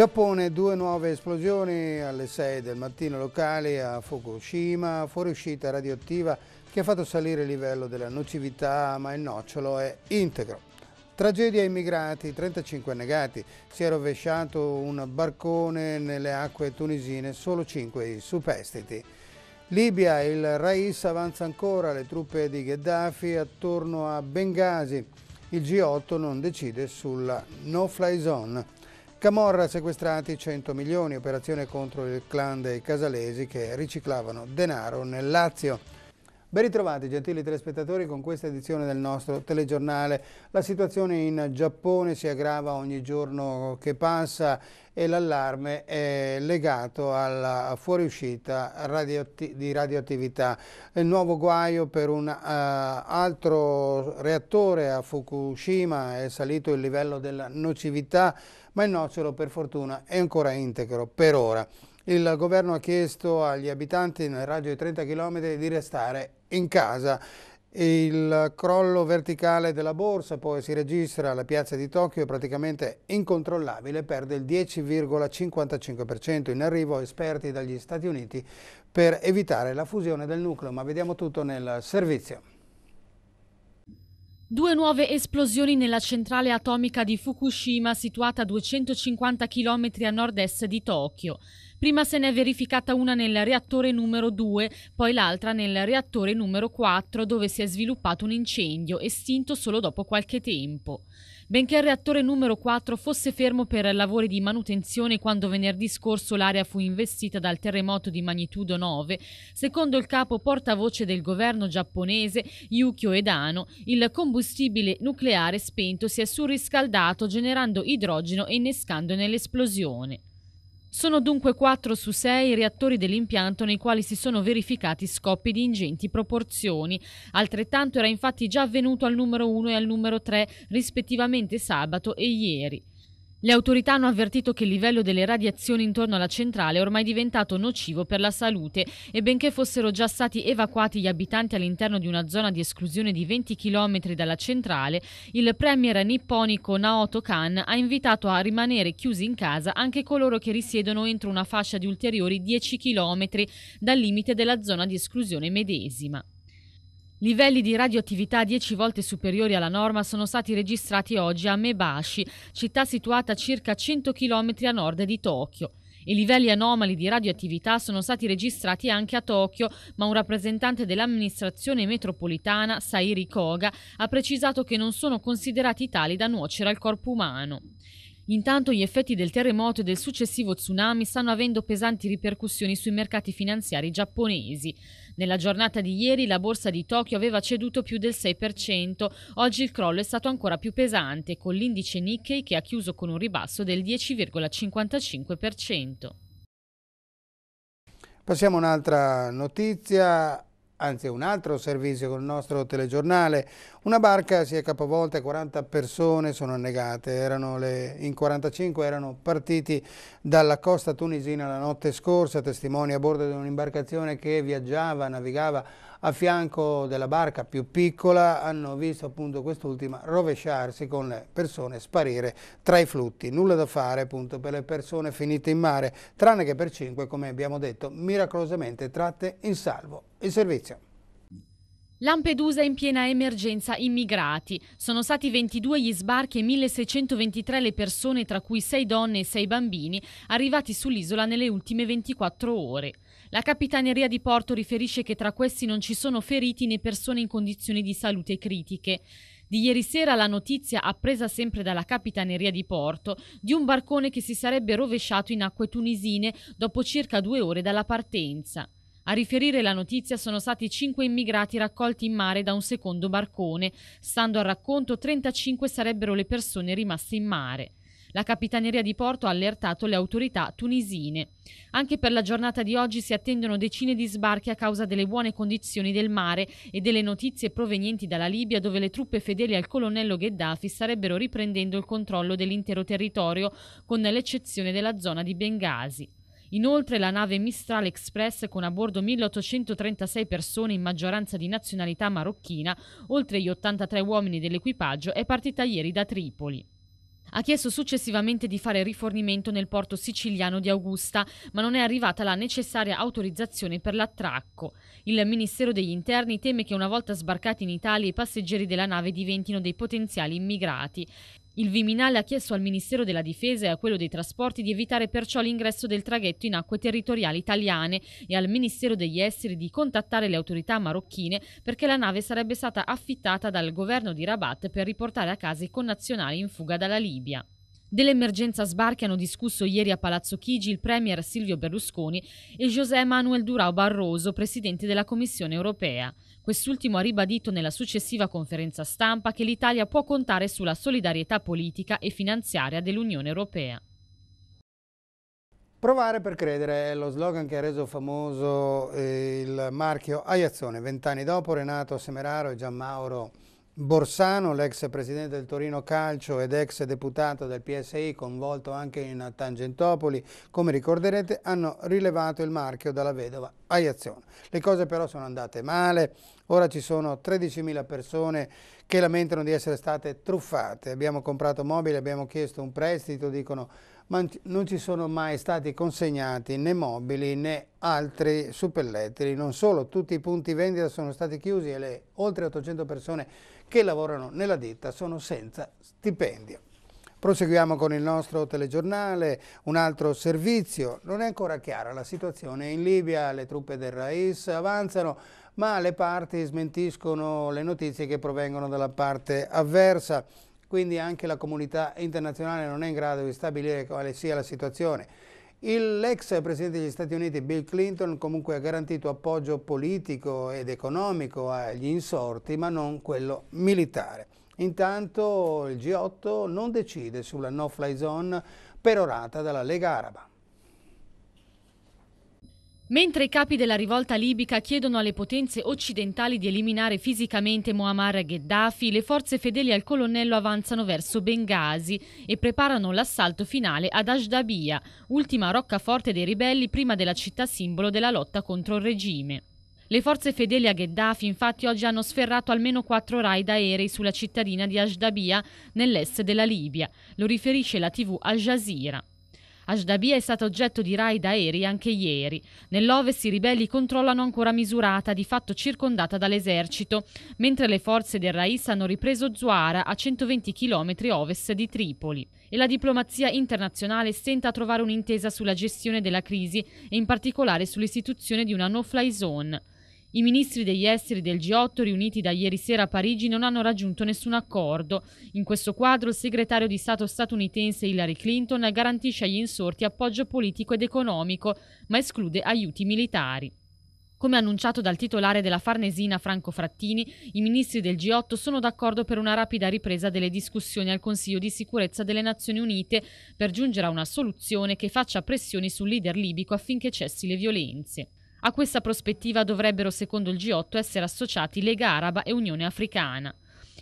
Giappone, due nuove esplosioni alle 6 del mattino locali a Fukushima, fuoriuscita radioattiva che ha fatto salire il livello della nocività, ma il nocciolo è integro. Tragedia immigrati, 35 negati, si è rovesciato un barcone nelle acque tunisine, solo 5 superstiti. Libia, il Rais avanza ancora le truppe di Gheddafi attorno a Benghazi. Il G8 non decide sulla no-fly zone. Camorra sequestrati 100 milioni, operazione contro il clan dei casalesi che riciclavano denaro nel Lazio. Ben ritrovati gentili telespettatori con questa edizione del nostro telegiornale. La situazione in Giappone si aggrava ogni giorno che passa e l'allarme è legato alla fuoriuscita radioatti di radioattività. Il nuovo guaio per un uh, altro reattore a Fukushima è salito il livello della nocività, ma il nocciolo per fortuna è ancora integro per ora il governo ha chiesto agli abitanti nel raggio di 30 km di restare in casa. Il crollo verticale della borsa poi si registra alla piazza di Tokyo, è praticamente incontrollabile, perde il 10,55%. In arrivo esperti dagli Stati Uniti per evitare la fusione del nucleo, ma vediamo tutto nel servizio. Due nuove esplosioni nella centrale atomica di Fukushima situata a 250 km a nord-est di Tokyo. Prima se n'è verificata una nel reattore numero 2, poi l'altra nel reattore numero 4 dove si è sviluppato un incendio estinto solo dopo qualche tempo benché il reattore numero 4 fosse fermo per lavori di manutenzione quando venerdì scorso l'area fu investita dal terremoto di magnitudo 9. Secondo il capo portavoce del governo giapponese Yukio Edano, il combustibile nucleare spento si è surriscaldato generando idrogeno e innescandone l'esplosione. Sono dunque 4 su 6 i reattori dell'impianto nei quali si sono verificati scoppi di ingenti proporzioni. Altrettanto era infatti già avvenuto al numero 1 e al numero 3, rispettivamente sabato e ieri. Le autorità hanno avvertito che il livello delle radiazioni intorno alla centrale è ormai diventato nocivo per la salute e benché fossero già stati evacuati gli abitanti all'interno di una zona di esclusione di 20 km dalla centrale, il premier nipponico Naoto Kan ha invitato a rimanere chiusi in casa anche coloro che risiedono entro una fascia di ulteriori 10 km dal limite della zona di esclusione medesima. Livelli di radioattività 10 volte superiori alla norma sono stati registrati oggi a Mebashi, città situata a circa 100 km a nord di Tokyo. I livelli anomali di radioattività sono stati registrati anche a Tokyo, ma un rappresentante dell'amministrazione metropolitana, Sairi Koga, ha precisato che non sono considerati tali da nuocere al corpo umano. Intanto gli effetti del terremoto e del successivo tsunami stanno avendo pesanti ripercussioni sui mercati finanziari giapponesi. Nella giornata di ieri la borsa di Tokyo aveva ceduto più del 6%, oggi il crollo è stato ancora più pesante, con l'indice Nikkei che ha chiuso con un ribasso del 10,55%. Passiamo a un'altra notizia anzi un altro servizio con il nostro telegiornale. Una barca si è capovolta e 40 persone sono annegate. Erano le, in 45 erano partiti dalla costa tunisina la notte scorsa, testimoni a bordo di un'imbarcazione che viaggiava, navigava a fianco della barca più piccola hanno visto appunto quest'ultima rovesciarsi con le persone sparire tra i flutti. Nulla da fare appunto per le persone finite in mare, tranne che per cinque, come abbiamo detto, miracolosamente tratte in salvo. Il servizio. Lampedusa in piena emergenza immigrati. Sono stati 22 gli sbarchi e 1623 le persone, tra cui 6 donne e 6 bambini, arrivati sull'isola nelle ultime 24 ore. La Capitaneria di Porto riferisce che tra questi non ci sono feriti né persone in condizioni di salute critiche. Di ieri sera la notizia, appresa sempre dalla Capitaneria di Porto, di un barcone che si sarebbe rovesciato in acque tunisine dopo circa due ore dalla partenza. A riferire la notizia sono stati cinque immigrati raccolti in mare da un secondo barcone. Stando al racconto, 35 sarebbero le persone rimaste in mare. La Capitaneria di Porto ha allertato le autorità tunisine. Anche per la giornata di oggi si attendono decine di sbarchi a causa delle buone condizioni del mare e delle notizie provenienti dalla Libia dove le truppe fedeli al colonnello Gheddafi starebbero riprendendo il controllo dell'intero territorio con l'eccezione della zona di Bengasi. Inoltre la nave Mistral Express con a bordo 1836 persone in maggioranza di nazionalità marocchina, oltre gli 83 uomini dell'equipaggio, è partita ieri da Tripoli. Ha chiesto successivamente di fare rifornimento nel porto siciliano di Augusta, ma non è arrivata la necessaria autorizzazione per l'attracco. Il Ministero degli Interni teme che una volta sbarcati in Italia i passeggeri della nave diventino dei potenziali immigrati. Il Viminale ha chiesto al Ministero della Difesa e a quello dei Trasporti di evitare perciò l'ingresso del traghetto in acque territoriali italiane e al Ministero degli Esteri di contattare le autorità marocchine perché la nave sarebbe stata affittata dal governo di Rabat per riportare a casa i connazionali in fuga dalla Libia. Dell'emergenza sbarchi hanno discusso ieri a Palazzo Chigi il Premier Silvio Berlusconi e José Manuel Durao Barroso, Presidente della Commissione europea. Quest'ultimo ha ribadito nella successiva conferenza stampa che l'Italia può contare sulla solidarietà politica e finanziaria dell'Unione Europea. Provare per credere è lo slogan che ha reso famoso eh, il marchio Aiazzone. Vent'anni dopo Renato Semeraro e Gianmauro Borsano, l'ex presidente del Torino Calcio ed ex deputato del PSI coinvolto anche in Tangentopoli, come ricorderete, hanno rilevato il marchio dalla vedova Aiazione. Le cose però sono andate male, ora ci sono 13.000 persone che lamentano di essere state truffate. Abbiamo comprato mobili, abbiamo chiesto un prestito, dicono ma non ci sono mai stati consegnati né mobili né altri suppellettili. Non solo, tutti i punti vendita sono stati chiusi e le oltre 800 persone che lavorano nella ditta sono senza stipendio. Proseguiamo con il nostro telegiornale, un altro servizio. Non è ancora chiara la situazione in Libia, le truppe del Rais avanzano, ma le parti smentiscono le notizie che provengono dalla parte avversa. Quindi anche la comunità internazionale non è in grado di stabilire quale sia la situazione. L'ex presidente degli Stati Uniti Bill Clinton comunque ha garantito appoggio politico ed economico agli insorti, ma non quello militare. Intanto il G8 non decide sulla no-fly zone perorata dalla Lega Araba. Mentre i capi della rivolta libica chiedono alle potenze occidentali di eliminare fisicamente Muammar Gheddafi, le forze fedeli al colonnello avanzano verso Bengasi e preparano l'assalto finale ad Ashdabia, ultima roccaforte dei ribelli prima della città simbolo della lotta contro il regime. Le forze fedeli a Gheddafi infatti oggi hanno sferrato almeno quattro raid aerei sulla cittadina di Ashdabia nell'est della Libia, lo riferisce la tv Al Jazeera. Ashdabia è stata oggetto di raid aerei anche ieri. Nell'ovest i ribelli controllano ancora Misurata, di fatto circondata dall'esercito, mentre le forze del Rais hanno ripreso Zuara a 120 km ovest di Tripoli. E la diplomazia internazionale stenta a trovare un'intesa sulla gestione della crisi e in particolare sull'istituzione di una no-fly zone. I ministri degli esteri del G8 riuniti da ieri sera a Parigi non hanno raggiunto nessun accordo. In questo quadro il segretario di Stato statunitense Hillary Clinton garantisce agli insorti appoggio politico ed economico, ma esclude aiuti militari. Come annunciato dal titolare della Farnesina Franco Frattini, i ministri del G8 sono d'accordo per una rapida ripresa delle discussioni al Consiglio di sicurezza delle Nazioni Unite per giungere a una soluzione che faccia pressioni sul leader libico affinché cessi le violenze. A questa prospettiva dovrebbero, secondo il G8, essere associati Lega Araba e Unione Africana.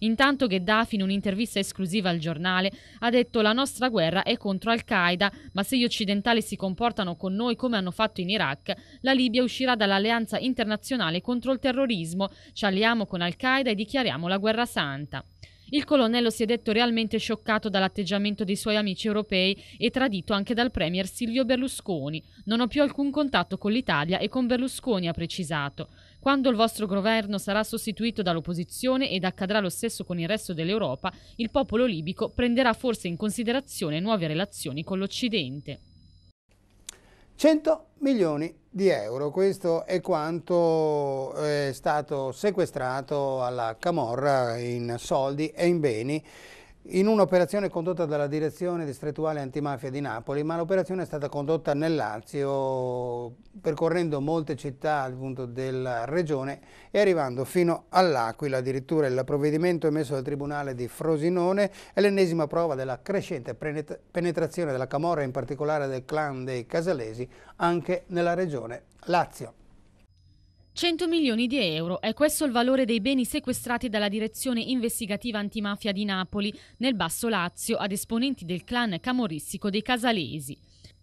Intanto Gheddafi, in un'intervista esclusiva al giornale, ha detto la nostra guerra è contro Al-Qaeda, ma se gli occidentali si comportano con noi come hanno fatto in Iraq, la Libia uscirà dall'alleanza internazionale contro il terrorismo, ci alliamo con Al-Qaeda e dichiariamo la guerra santa. Il colonnello si è detto realmente scioccato dall'atteggiamento dei suoi amici europei e tradito anche dal premier Silvio Berlusconi. Non ho più alcun contatto con l'Italia e con Berlusconi, ha precisato. Quando il vostro governo sarà sostituito dall'opposizione ed accadrà lo stesso con il resto dell'Europa, il popolo libico prenderà forse in considerazione nuove relazioni con l'Occidente. 100 milioni di euro. Questo è quanto è stato sequestrato alla Camorra in soldi e in beni in un'operazione condotta dalla direzione distrettuale antimafia di Napoli, ma l'operazione è stata condotta nel Lazio, percorrendo molte città appunto, della regione e arrivando fino all'Aquila. Addirittura il provvedimento emesso dal Tribunale di Frosinone è l'ennesima prova della crescente penetrazione della Camorra, in particolare del clan dei Casalesi, anche nella regione Lazio. 100 milioni di euro è questo il valore dei beni sequestrati dalla direzione investigativa antimafia di Napoli nel Basso Lazio ad esponenti del clan camorristico dei Casalesi.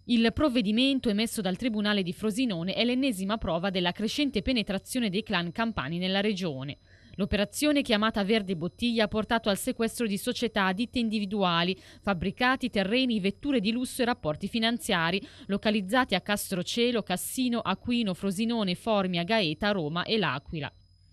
Il provvedimento emesso dal Tribunale di Frosinone è l'ennesima prova della crescente penetrazione dei clan campani nella regione. L'operazione chiamata Verde Bottiglia ha portato al sequestro di società, ditte individuali, fabbricati, terreni, vetture di lusso e rapporti finanziari, localizzati a Castrocelo, Cassino, Aquino, Frosinone, Formia, Gaeta, Roma e L'Aquila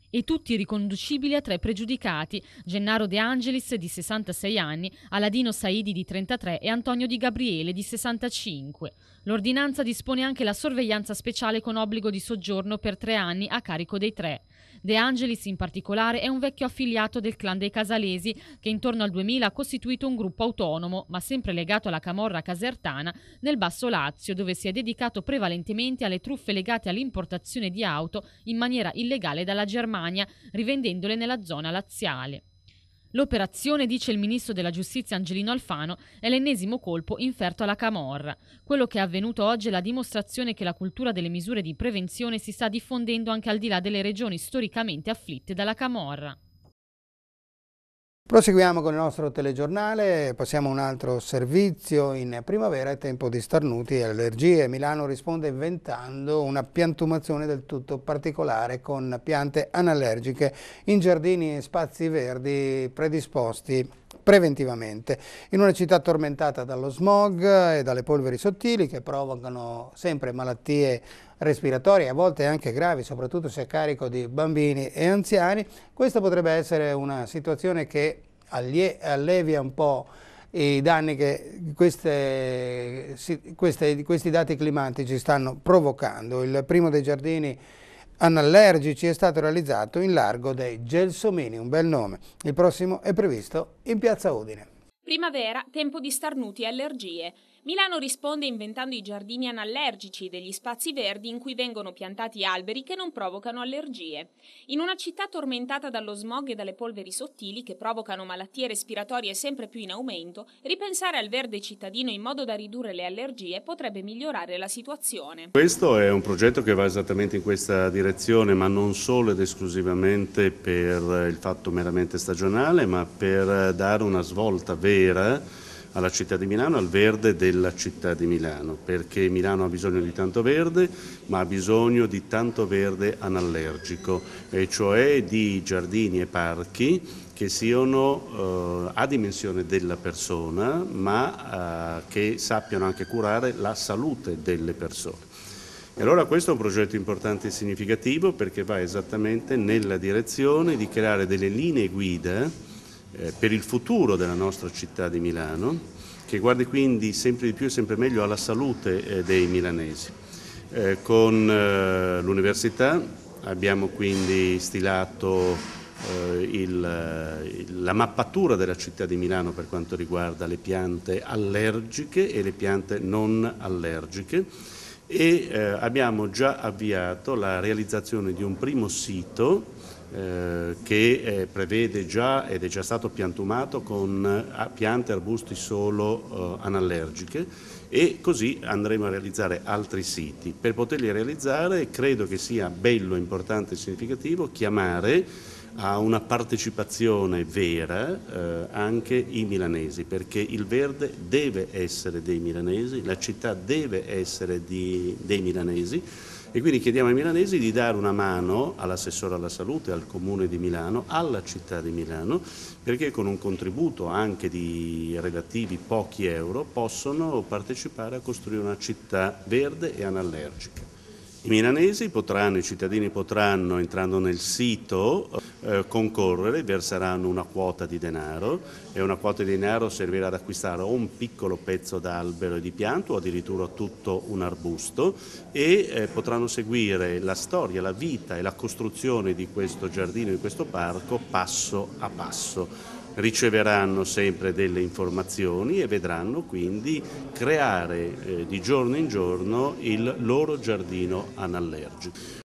e tutti riconducibili a tre pregiudicati, Gennaro De Angelis di 66 anni, Aladino Saidi di 33 e Antonio Di Gabriele di 65. L'ordinanza dispone anche la sorveglianza speciale con obbligo di soggiorno per tre anni a carico dei tre. De Angelis in particolare è un vecchio affiliato del clan dei Casalesi che intorno al 2000 ha costituito un gruppo autonomo, ma sempre legato alla camorra casertana, nel Basso Lazio, dove si è dedicato prevalentemente alle truffe legate all'importazione di auto in maniera illegale dalla Germania, rivendendole nella zona laziale. L'operazione, dice il ministro della giustizia Angelino Alfano, è l'ennesimo colpo inferto alla Camorra. Quello che è avvenuto oggi è la dimostrazione che la cultura delle misure di prevenzione si sta diffondendo anche al di là delle regioni storicamente afflitte dalla Camorra. Proseguiamo con il nostro telegiornale, passiamo a un altro servizio. In primavera è tempo di starnuti e allergie. Milano risponde inventando una piantumazione del tutto particolare con piante anallergiche in giardini e spazi verdi predisposti preventivamente. In una città tormentata dallo smog e dalle polveri sottili che provocano sempre malattie respiratorie, a volte anche gravi, soprattutto se a carico di bambini e anziani, questa potrebbe essere una situazione che allevia un po' i danni che queste, queste, questi dati climatici stanno provocando. Il primo dei giardini anallergici è stato realizzato in largo dei Gelsomini, un bel nome. Il prossimo è previsto in Piazza Udine. Primavera, tempo di starnuti e allergie. Milano risponde inventando i giardini anallergici degli spazi verdi in cui vengono piantati alberi che non provocano allergie. In una città tormentata dallo smog e dalle polveri sottili che provocano malattie respiratorie sempre più in aumento, ripensare al verde cittadino in modo da ridurre le allergie potrebbe migliorare la situazione. Questo è un progetto che va esattamente in questa direzione, ma non solo ed esclusivamente per il fatto meramente stagionale, ma per dare una svolta vera alla città di Milano, al verde della città di Milano, perché Milano ha bisogno di tanto verde, ma ha bisogno di tanto verde anallergico, e cioè di giardini e parchi che siano eh, a dimensione della persona, ma eh, che sappiano anche curare la salute delle persone. E allora questo è un progetto importante e significativo perché va esattamente nella direzione di creare delle linee guida eh, per il futuro della nostra città di Milano, che guardi quindi sempre di più e sempre meglio alla salute eh, dei milanesi. Eh, con eh, l'università abbiamo quindi stilato eh, il, eh, la mappatura della città di Milano per quanto riguarda le piante allergiche e le piante non allergiche e eh, abbiamo già avviato la realizzazione di un primo sito eh, che eh, prevede già ed è già stato piantumato con eh, piante e arbusti solo eh, analergiche e così andremo a realizzare altri siti. Per poterli realizzare credo che sia bello, importante e significativo chiamare a una partecipazione vera eh, anche i milanesi, perché il verde deve essere dei milanesi, la città deve essere di, dei milanesi e quindi chiediamo ai milanesi di dare una mano all'assessore alla salute, al comune di Milano, alla città di Milano, perché con un contributo anche di relativi pochi euro possono partecipare a costruire una città verde e anallergica. I milanesi potranno, i cittadini potranno, entrando nel sito, eh, concorrere, verseranno una quota di denaro e una quota di denaro servirà ad acquistare o un piccolo pezzo d'albero e di pianto o addirittura tutto un arbusto e eh, potranno seguire la storia, la vita e la costruzione di questo giardino, di questo parco passo a passo riceveranno sempre delle informazioni e vedranno quindi creare eh, di giorno in giorno il loro giardino anallergico.